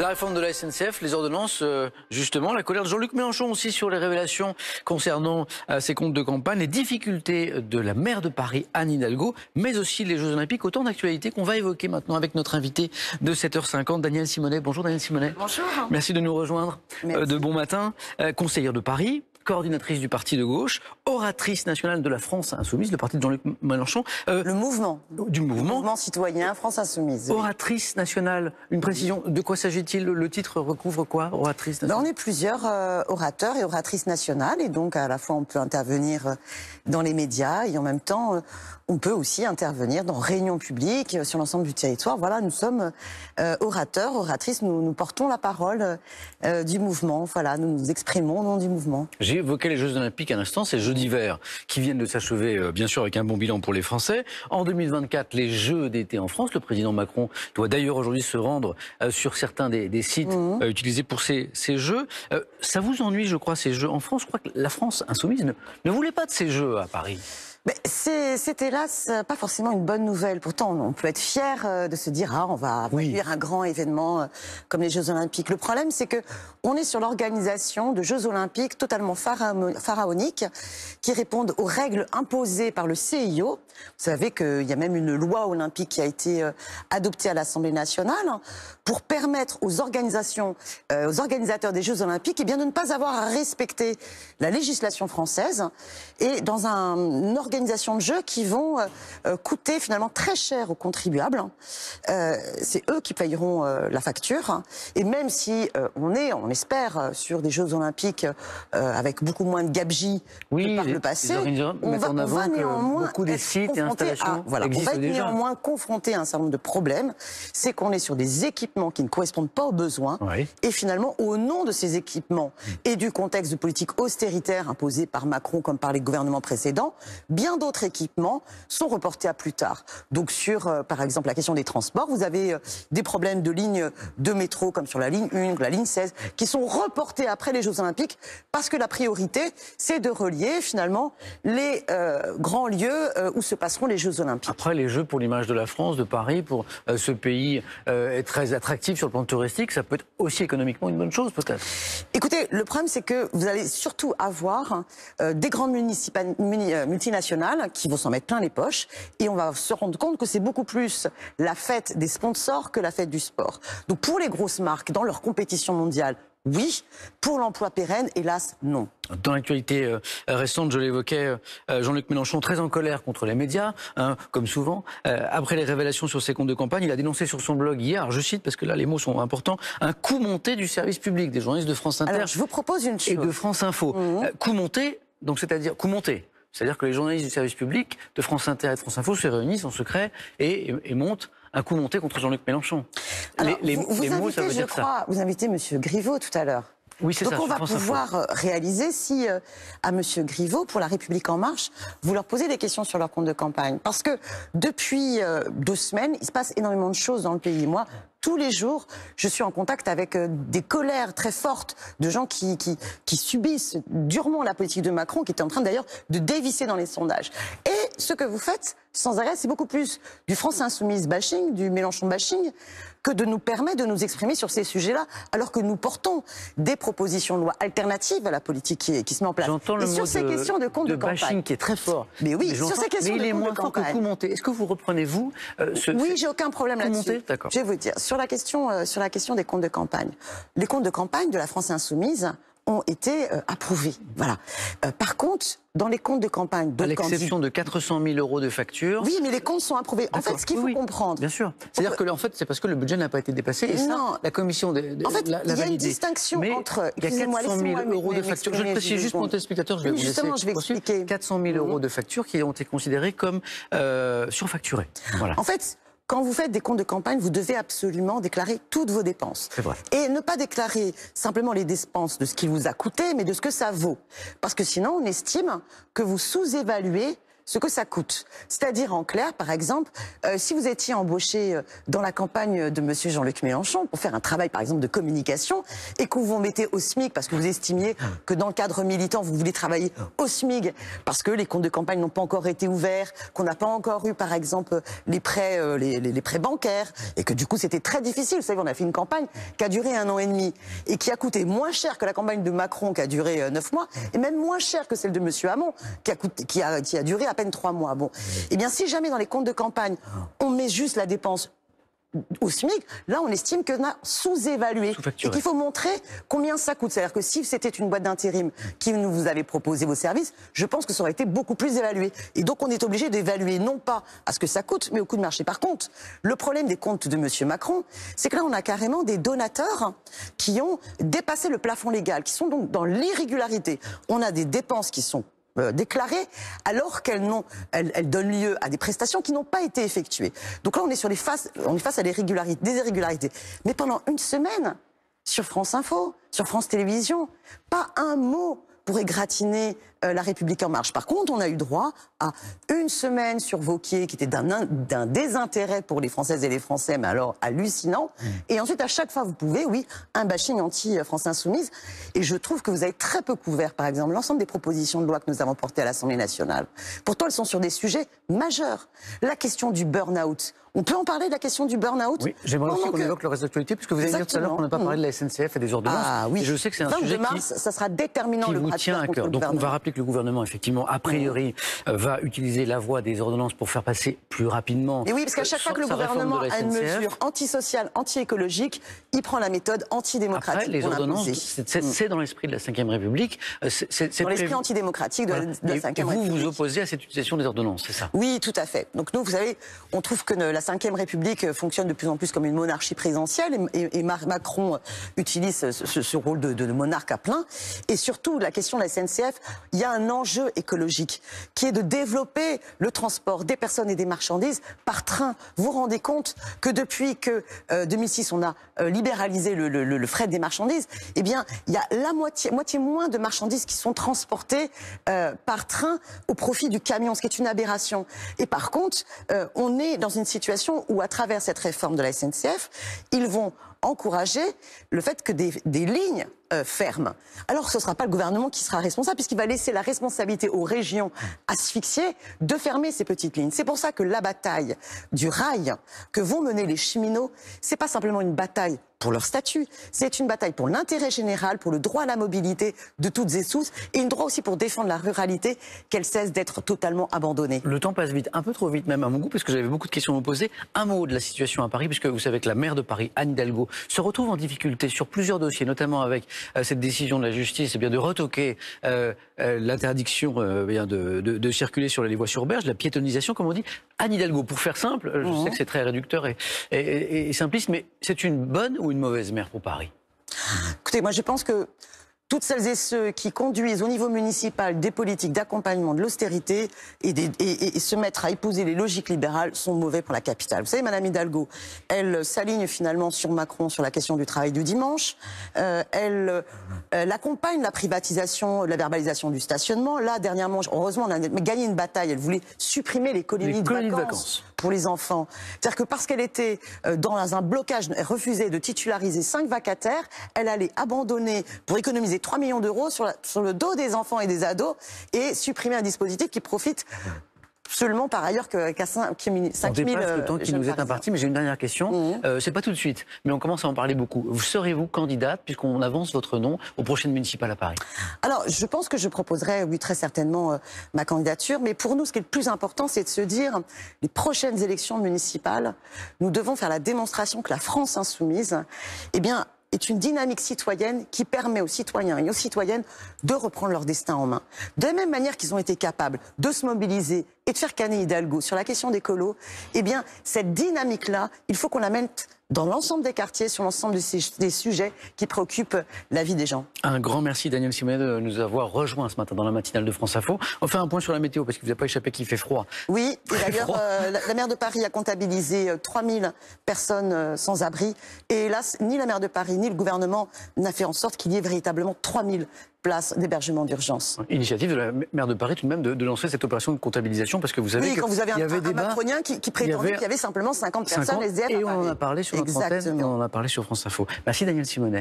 La réforme de la SNCF, les ordonnances, euh, justement, la colère de Jean-Luc Mélenchon aussi sur les révélations concernant ses euh, comptes de campagne, les difficultés de la maire de Paris, Anne Hidalgo, mais aussi les Jeux Olympiques, autant d'actualités qu'on va évoquer maintenant avec notre invité de 7h50, Daniel Simonet. Bonjour Daniel Simonet. Bonjour. Merci de nous rejoindre euh, de bon matin. conseillère de Paris, coordinatrice du parti de gauche, oratrice nationale de la France insoumise, le parti de Jean-Luc Mélenchon. Euh, le mouvement. Du mouvement. mouvement citoyen France insoumise. Oratrice nationale. Une précision, de quoi s'agit-il Le titre recouvre quoi Oratrice ben, On est plusieurs euh, orateurs et oratrices nationales et donc à la fois on peut intervenir euh, dans les médias et en même temps on peut aussi intervenir dans réunions publiques sur l'ensemble du territoire. Voilà, nous sommes orateurs, oratrices, nous, nous portons la parole du mouvement. Voilà, nous nous exprimons au nom du mouvement évoqué les Jeux Olympiques à l'instant, ces Jeux d'hiver qui viennent de s'achever, euh, bien sûr, avec un bon bilan pour les Français. En 2024, les Jeux d'été en France, le président Macron doit d'ailleurs aujourd'hui se rendre euh, sur certains des, sites mmh. euh, utilisés pour ces, Jeux. ça vous ennuie, je crois, ces Jeux en France Je crois que la France insoumise ne voulait pas de ces Jeux à Paris. C'est hélas euh, pas forcément une bonne nouvelle. Pourtant, on peut être fier euh, de se dire ah on va accueillir un grand événement euh, comme les Jeux Olympiques. Le problème, c'est que on est sur l'organisation de Jeux Olympiques totalement pharaoniques qui répondent aux règles imposées par le CIO. Vous savez qu'il y a même une loi olympique qui a été adoptée à l'Assemblée nationale pour permettre aux organisations, aux organisateurs des Jeux Olympiques, et eh bien de ne pas avoir à respecter la législation française et dans un organisations de jeux qui vont euh, euh, coûter finalement très cher aux contribuables. Euh, c'est eux qui payeront la facture. Et même si on est, on espère, sur des Jeux Olympiques avec beaucoup moins de gabegies que par le passé, on va, néanmoins beaucoup des sites on va être néanmoins confronté à un certain nombre de problèmes. C'est qu'on est sur des équipements qui ne correspondent pas aux besoins. Et finalement, au nom de ces équipements mm. et du contexte de politique austéritaire imposée par Macron comme par les gouvernements précédents, bien d'autres équipements sont reportés à plus tard. Donc sur, euh, par exemple, la question des transports, vous avez euh, des problèmes de lignes de métro, comme sur la ligne 1, ou la ligne 16, qui sont reportés après les Jeux Olympiques, parce que la priorité, c'est de relier finalement les euh, grands lieux où se passeront les Jeux Olympiques. Après, les Jeux pour l'image de la France, de Paris, pour ce pays est très attractif sur le plan touristique, ça peut être aussi économiquement une bonne chose peut-être Écoutez, le problème, c'est que vous allez surtout avoir des grandes multinationales qui vont s'en mettre plein les poches et on va se rendre compte que c'est beaucoup plus la fête des sponsors que la fête du sport. Donc pour les grosses marques, dans leur compétition mondiale, oui. Pour l'emploi pérenne, hélas, non. Dans l'actualité euh, récente, je l'évoquais, euh, euh, Jean-Luc Mélenchon très en colère contre les médias, hein, comme souvent. après les révélations sur ses comptes de campagne, il a dénoncé sur son blog hier, je cite parce que là les mots sont importants, un coup monté du service public des journalistes de France Inter. je vous propose une chose. Et de France Info, mmh. coup monté, donc c'est-à-dire coup monté. C'est-à-dire que les journalistes du service public de France Inter et de France Info se réunissent en secret et, montent un coup monté contre Jean-Luc Mélenchon. les, vous, invitez, crois, Vous invitez M. Griveaux tout à l'heure. Oui, c'est ça. Donc on va pouvoir euh, réaliser si euh, à M. Griveaux, pour La République En Marche, vous leur posez des questions sur leur compte de campagne. Parce que depuis euh, deux semaines, il se passe énormément de choses dans le pays. Moi, tous les jours, je suis en contact avec euh, des colères très fortes de gens qui, qui, qui subissent durement la politique de Macron, qui était en train d'ailleurs de dévisser dans les sondages. Et ce que vous faites, sans arrêt, c'est beaucoup plus du France insoumise bashing, du Mélenchon bashing, que de nous permettre de nous exprimer sur ces sujets-là, alors que nous portons des propositions de loi alternatives à la politique qui, qui se met en place. J'entends le sur mot ces de, questions de bashing qui est très fort. Mais oui, sur ces questions mais il est moins que monté. Est-ce que vous reprenez vous euh, ce, Oui, j'ai aucun problème là-dessus. Je vais vous dire sur la question, euh, sur la question des comptes de campagne, les comptes de campagne de la France insoumise ont été euh, approuvés. Voilà. Euh, par contre, dans les comptes de campagne de l'exception de 400 000 euros de factures... Oui, mais les comptes sont approuvés. En fait, ce qu'il faut comprendre. Bien sûr. C'est-à-dire que, en fait, c'est parce que le budget n'a pas été dépassé. Et non. la commission de, de, en fait, il y a une distinction entre. Il y a 400 000 euros de factures. Je précise juste pour spectateurs, je vais vous justement, je vais expliquer. 400 000 euros mhm. de factures qui ont été considérées comme euh, surfacturées. Voilà. En fait quand vous faites des comptes de campagne, vous devez absolument déclarer toutes vos dépenses. Et ne pas déclarer simplement les dépenses de ce qui vous a coûté, mais de ce que ça vaut. Parce que sinon, on estime que vous sous-évaluez ce que ça coûte. C'est-à-dire, en clair, par exemple, euh, si vous étiez embauché euh, dans la campagne de M. Jean-Luc Mélenchon pour faire un travail, par exemple, de communication, et que vous vous mettez au SMIC parce que vous estimiez que dans le cadre militant, vous voulez travailler au SMIC parce que les comptes de campagne n'ont pas encore été ouverts, qu'on n'a pas encore eu, par exemple, les prêts, euh, les, les, prêts bancaires, et que du coup, c'était très difficile. Vous savez, on a fait une campagne qui a duré un an et demi et qui a coûté moins cher que la campagne de Macron qui a duré neuf mois, et même moins cher que celle de M. Hamon qui a, coûté, qui a, qui a duré à peine trois mois. Bon, eh bien, si jamais dans les comptes de campagne, ah. on met juste la dépense au SMIC, là on estime qu'on a sous-évalué et qu'il faut montrer combien ça coûte. C'est-à-dire que si c'était une boîte d'intérim qui nous vous avait proposé vos services, je pense que ça aurait été beaucoup plus évalué. Et donc on est obligé d'évaluer non pas à ce que ça coûte, mais au coût de marché. Par contre, le problème des comptes de Monsieur Macron, c'est que là on a carrément des donateurs qui ont dépassé le plafond légal, qui sont donc dans l'irrégularité. On a des dépenses qui sont euh, alors qu'elles elles, elles donnent lieu à des prestations qui n'ont pas été effectuées. Donc là, on est, sur les faces, on est face à des, régularités, des irrégularités. Mais pendant une semaine, sur France Info, sur France Télévisions, pas un mot pour égratigner euh, la République en marche. Par contre, on a eu droit à une semaine sur Vauquier qui était d'un désintérêt pour les Françaises et les Français, mais alors hallucinant. Mmh. Et ensuite, à chaque fois, vous pouvez, oui, un bashing anti-France insoumise. Et je trouve que vous avez très peu couvert, par exemple, l'ensemble des propositions de loi que nous avons portées à l'Assemblée nationale. Pourtant, elles sont sur des sujets majeurs. La question du burn-out. On peut en parler de la question du burn-out Oui, j'aimerais aussi qu'on évoque le reste de l'actualité, puisque vous avez dit tout à l'heure qu'on n'a pas parlé de la SNCF et des ordonnances. Ah oui, je sais que c'est un sujet mars, qui, ça sera déterminant le vous tient à cœur. Donc on va rappeler que le gouvernement, effectivement, a priori, euh, va utiliser la voie des ordonnances pour faire passer plus rapidement. Et oui, parce qu'à euh, chaque fois que le gouvernement a une mesure antisociale, anti-écologique, il prend la méthode antidémocratique. Après, les ordonnances, mm. c'est dans l'esprit de la Ve République. Euh, c'est dans l'esprit antidémocratique de, la Ve République. Vous vous opposez à cette utilisation des ordonnances, c'est ça Oui, tout à fait. Donc nous, vous savez, on trouve que la Ve République fonctionne de plus en plus comme une monarchie présidentielle et, Macron utilise ce, rôle de, monarque à plein. Et surtout, la question de la SNCF, il y a un enjeu écologique qui est de développer le transport des personnes et des marchandises par train. Vous vous rendez compte que depuis que 2006, euh, on a euh, libéralisé le, frais fret des marchandises, eh bien, il y a la moitié, moitié moins de marchandises qui sont transportées euh, par train au profit du camion, ce qui est une aberration. Et par contre, on est dans une situation où, à travers cette réforme de la SNCF, ils vont encourager le fait que des, lignes euh, ferment. Alors ce ne sera pas le gouvernement qui sera responsable, puisqu'il va laisser la responsabilité aux régions asphyxiées de fermer ces petites lignes. C'est pour ça que la bataille du rail que vont mener les cheminots, c'est pas simplement une bataille pour leur statut. C'est une bataille pour l'intérêt général, pour le droit à la mobilité de toutes et tous, et une droit aussi pour défendre la ruralité, qu'elle cesse d'être totalement abandonnée. Le temps passe vite, un peu trop vite même à mon goût, parce que j'avais beaucoup de questions à vous poser. Un mot de la situation à Paris, puisque vous savez que la maire de Paris, Anne Hidalgo, se retrouve en difficulté sur plusieurs dossiers, notamment avec euh, cette décision de la justice et eh bien, de retoquer euh, euh, l'interdiction eh de, circuler sur les voies sur berge, la piétonnisation, comme on dit, à Nidalgo. Pour faire simple, je mhm. sais que c'est très réducteur et, et simpliste, mais c'est une bonne ou une mauvaise mère pour Paris Écoutez, moi je pense que toutes celles et ceux qui conduisent au niveau municipal des politiques d'accompagnement de l'austérité et, se mettre à épouser les logiques libérales sont mauvais pour la capitale. Vous savez, Madame Hidalgo, elle s'aligne finalement sur Macron sur la question du travail du dimanche. Euh, elle, elle, accompagne la privatisation, la verbalisation du stationnement. Là, dernièrement, heureusement, on a gagné une bataille. Elle voulait supprimer les colonies, de vacances pour les enfants. C'est-à-dire que parce qu'elle était euh, dans un blocage, elle refusait de titulariser cinq vacataires, elle allait abandonner pour économiser 3 millions d'euros sur, sur, le dos des enfants et des ados et supprimer un dispositif qui profite Seulement par ailleurs qu'à qu 5 000 On dépasse le temps euh, qui nous est imparti, mais j'ai une dernière question. Mmh. Euh, c'est pas tout de suite, mais on commence à en parler beaucoup. Vous serez-vous candidate, puisqu'on avance votre nom, aux prochaines municipales à Paris Alors, je pense que je proposerai, oui, très certainement, euh, ma candidature. Mais pour nous, ce qui est le plus important, c'est de se dire, les prochaines élections municipales, nous devons faire la démonstration que la France insoumise, eh bien, est une dynamique citoyenne qui permet aux citoyens et aux citoyennes de reprendre leur destin en main. De la même manière qu'ils ont été capables de se mobiliser et de faire caner Hidalgo sur la question des colos, eh bien, cette dynamique-là, il faut qu'on la mette dans l'ensemble des quartiers, sur l'ensemble des sujets qui préoccupent la vie des gens. Un grand merci Daniel Simonet de nous avoir rejoints ce matin dans la matinale de France Info. On un point sur la météo parce que vous n'avez pas échappé qu'il fait froid. Oui, d'ailleurs euh, la, maire de Paris a comptabilisé 3000 euh, personnes euh, sans abri. Et hélas, ni la maire de Paris ni le gouvernement n'a fait en sorte qu'il y ait véritablement 3000 places d'hébergement d'urgence. Initiative de la maire de Paris tout de même de, lancer cette opération de comptabilisation parce que vous savez oui, avez un, y avait qui, qui prétendait qu'il y, avait... simplement 50, personnes SDF. Et on en a parlé sur on en a parlé sur France Info. Merci Daniel Simonet.